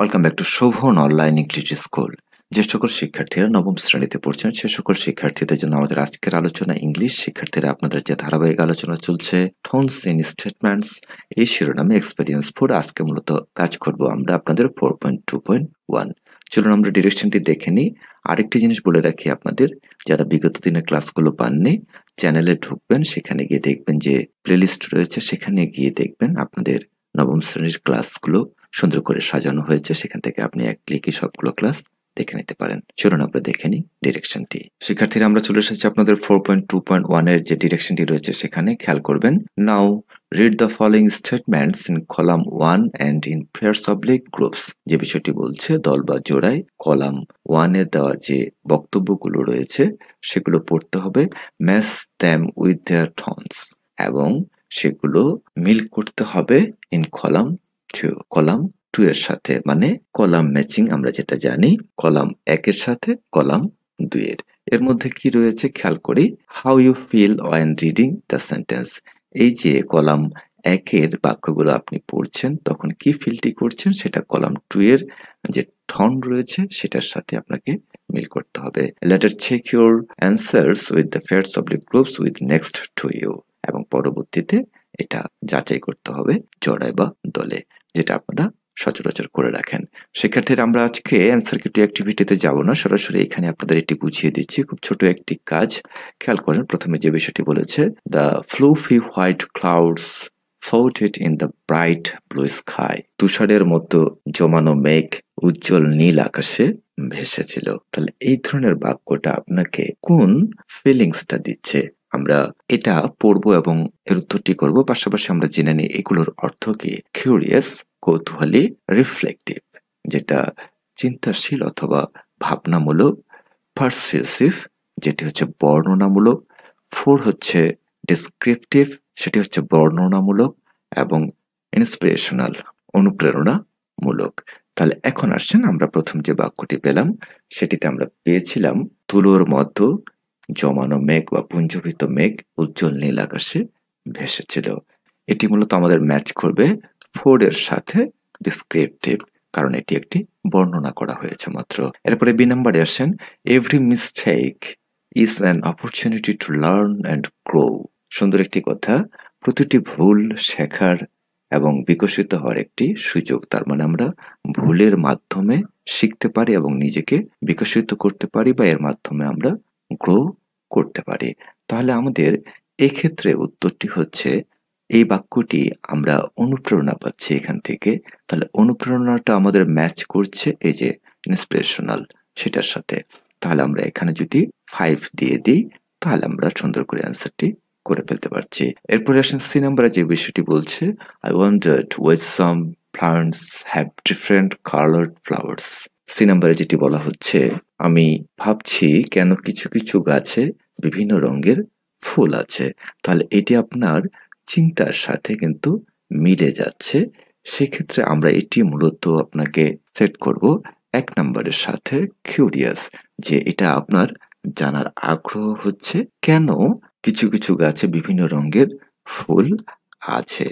welcome back to Shovan online English school যে সকল শিক্ষার্থীরা নবম শ্রেণীতে পড়ছেন সে সকল শিক্ষার্থীদের জন্য আমাদের আজকের আলোচনা ইংলিশ শিক্ষার্থীরা আপনাদের যে ধারাবাহিক আলোচনা চলছে টোনস ইন স্টেটমেন্টস এই শিরোনামে এক্সপিরিয়েন্স ফোর আজকে মূলত কাজ করব আমরা আপনাদের four point two point one চলুন আমরা ডিরেকশনটি দেখে নিই আরেকটি জিনিস বলে রাখি আপনাদের যারা বিগত দিনের ক্লাসগুলো পাননি চ্যানেলে ঢুকবেন সেখানে গিয়ে দেখবেন যে প্লেলিস্ট রয়েছে সেখানে গিয়ে দেখবেন আপনাদের নবম শ্রেণীর ক্লাসগুলো সুন্দর করে সাজানো হয়েছে সেখান থেকে আপনি এক ক্লিকই সবগুলো ক্লাস দেখে নিতে পারেন চলুন আমরা দেখে নিই ডিরেকশনটি শিক্ষার্থীরা আমরা চলে এসেছি আপনাদের ফোর পয়েন্ট টু পয়েন্ট ওয়ানের যে ডিরেকশনটি রয়েছে সেখানে খেয়াল করবেন now read the following statements in column one and in pairs public groups যে বিষয়টি বলছে দল বা জোড়ায় কলাম ওয়ানে দেওয়া যে বক্তব্যগুলো রয়েছে সেগুলো পড়তে হবে match them with their tons এবং সেগুলো মিল করতে হবে in column two column two এর সাথে মানে কলাম ম্যাচিং আমরা যেটা জানি কলাম একের সাথে কলাম দুই এর মধ্যে কি রয়েছে খেয়াল করি how you feel when reading the sentence এই যে কলাম একের বাক্যগুলো আপনি পড়ছেন তখন কি ফিলটি করছেন সেটা কলাম টু এর যে ঠন রয়েছে সেটার সাথে আপনাকে মিল করতে হবে later check your answers with the pairs the groups with next to you এবং পরবর্তীতে এটা যাচাই করতে হবে জড়ায় বা দলে যেটা আপনারা সচরাচর করে রাখেন শিক্ষার্থীরা আমরা আজকে অ্যান্সার কিউটি অ্যাক্টিভিটিতে যাব না সরাসরি এখানে আপনাদের এটি বুঝিয়ে দিচ্ছি খুব ছোট একটি কাজ খেয়াল করেন প্রথমে যে বিষয়টি বলেছে the fluffy white clouds floated in the bright blue sky তুষারের মতো জমানো মেঘ উজ্জ্বল নীল আকাশে ভেসেছিল তাহলে এই ধরনের বাক্যটা আপনাকে কোন ফিলিংসটা দিচ্ছে আমরা এটা পড়ব এবং এর উত্তরটি করব পাশাপাশি আমরা জেনে নিই এগুলোর অর্থ কি কিউরিয়াস কৌতূহলী রিফ্লেক্টিভ যেটা চিন্তাশীল অথবা ভাবনামূলক পারসিভ যেটি হচ্ছে বর্ণনামূলক ফোর হচ্ছে ডিসক্রিপটিভ সেটি হচ্ছে বর্ণনামূলক এবং ইন্সপিরেশনাল অনুপ্রেরণামূলক তাহলে এখন আসছেন আমরা প্রথম যে বাক্যটি পেলাম সেটিতে আমরা পেয়েছিলাম তুলোর মতো জমানো মেঘ বা পুঞ্জভিত মেঘ উজ্জ্বল নীল আকাশে ভেসেছিল এটি মূলত আমাদের ম্যাচ করবে ফোর এর সাথে ডিসক্রিপটিভ কারণ এটি একটি বর্ণনা করা হয়েছে মাত্র এরপরে বি নাম্বারে আসেন every mistake is an opportunity to learn and grow সুন্দর একটি কথা প্রতিটি ভুল শেখার এবং বিকশিত হওয়ার একটি সুযোগ তার মানে আমরা ভুলের মাধ্যমে শিখতে পারি এবং নিজেকে বিকশিত করতে পারি বা এর মাধ্যমে আমরা গ্রো করতে পারি তাহলে আমাদের এক্ষেত্রে উত্তরটি হচ্ছে এই বাক্যটি আমরা অনুপ্রেরণা পাচ্ছি এখান থেকে তাহলে অনুপ্রেরণাটা আমাদের ম্যাচ করছে এই যে ইন্সপিরেশনাল সেটার সাথে তাহলে আমরা এখানে যদি ফাইভ দিয়ে দিই তাহলে আমরা সুন্দর করে অ্যান্সারটি করে ফেলতে পারছি এরপরে আসেন সি নাম্বারে যে বিষয়টি বলছে I want ways some plants have different coloured flowers C নাম্বারে যেটি বলা হচ্ছে আমি ভাবছি কেন কিছু কিছু গাছে বিভিন্ন রঙের ফুল আছে তাহলে এটি আপনার চিন্তার সাথে কিন্তু মিলে যাচ্ছে সেক্ষেত্রে আমরা এটি মূলত আপনাকে সেট করব এক নম্বরের সাথে কিউরিয়াস যে এটা আপনার জানার আগ্রহ হচ্ছে কেন কিছু কিছু গাছে বিভিন্ন রঙের ফুল আছে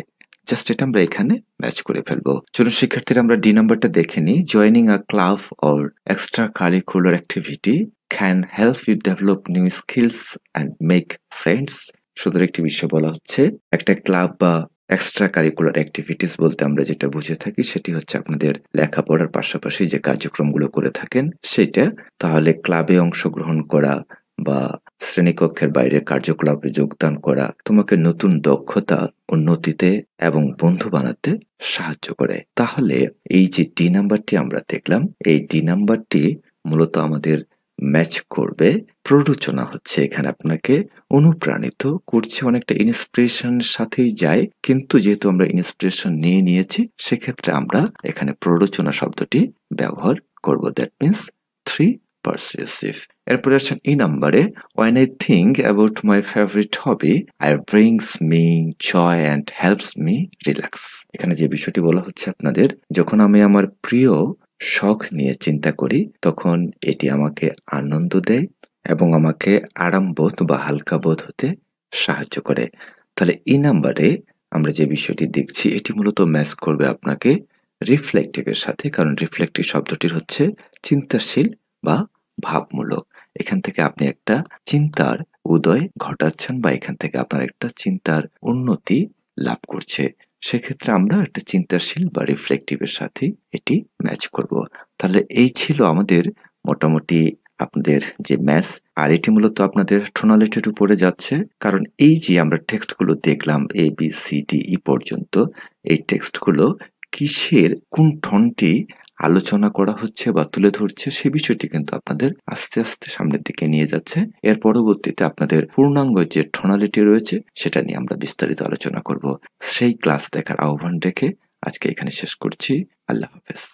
জাস্ট এটা আমরা এখানে ম্যাচ করে ফেলবো চলুন শিক্ষার্থীরা আমরা ডি নাম্বারটা দেখে নিই joining a club or extracurricular activity can help you develop new skills and make friends সুতরাং একটি বিষয় বলা হচ্ছে একটা ক্লাব বা এক্সট্রা কারিকুলার অ্যাক্টিভিটিস বলতে আমরা যেটা বুঝে থাকি সেটি হচ্ছে আপনাদের লেখাপড়ার পাশাপাশি যে কার্যক্রমগুলো করে থাকেন সেটা তাহলে ক্লাবে অংশগ্রহণ করা বা শ্রেণীকক্ষের বাইরে কার্যকলাপে যোগদান করা তোমাকে নতুন দক্ষতা উন্নতিতে এবং বন্ধু বানাতে সাহায্য করে তাহলে এই যে ডি নাম্বারটি আমরা দেখলাম এই ডি নাম্বারটি মূলত আমাদের ম্যাচ করবে প্ররোচনা হচ্ছে এখানে আপনাকে অনুপ্রাণিত করছে অনেকটা ইন্সপিরেশন সাথেই যায় কিন্তু যেহেতু আমরা ইন্সপিরেশন নিয়ে নিয়েছি সেক্ষেত্রে আমরা এখানে প্ররোচনা শব্দটি ব্যবহার করব দ্যাট মিনস থ্রি পারসেসিভ এরপরে আসছেন এই নাম্বারে when I think about my favourite hobby I brings me joy and helps me relax এখানে যে বিষয়টি বলা হচ্ছে আপনাদের যখন আমি আমার প্রিয় শখ নিয়ে চিন্তা করি তখন এটি আমাকে আনন্দ দেয় এবং আমাকে আরামবোধ বা হালকা বোধ হতে সাহায্য করে তাহলে এই নাম্বারে আমরা যে বিষয়টি দেখছি এটি মূলত ম্যাচ করবে আপনাকে রিফ্লেক্টিভের সাথে কারণ রিফ্লেক্টিভ শব্দটির হচ্ছে চিন্তাশীল বা ভাবমূলক এখান থেকে আপনি একটা চিন্তার উদয় ঘটাচ্ছেন বা এখান থেকে আপনার একটা চিন্তার উন্নতি লাভ করছে সেক্ষেত্রে আমরা একটা চিন্তাশীল বা এর সাথে এটি ম্যাচ করব তাহলে এই ছিল আমাদের মোটামুটি আপনাদের যে ম্যাথ আর এটি মূলত আপনাদের টোনালিটির উপরে যাচ্ছে কারণ এই যে আমরা টেক্সটগুলো দেখলাম A B C D E পর্যন্ত এই টেক্সটগুলো কিসের কোন ঠনটি আলোচনা করা হচ্ছে বা তুলে ধরছে সে বিষয়টি কিন্তু আপনাদের আস্তে আস্তে সামনের দিকে নিয়ে যাচ্ছে এর পরবর্তীতে আপনাদের পূর্ণাঙ্গ যে টোনালিটি রয়েছে সেটা নিয়ে আমরা বিস্তারিত আলোচনা করব সেই ক্লাস দেখার আহ্বান রেখে আজকে এখানে শেষ করছি আল্লাহ হাফেজ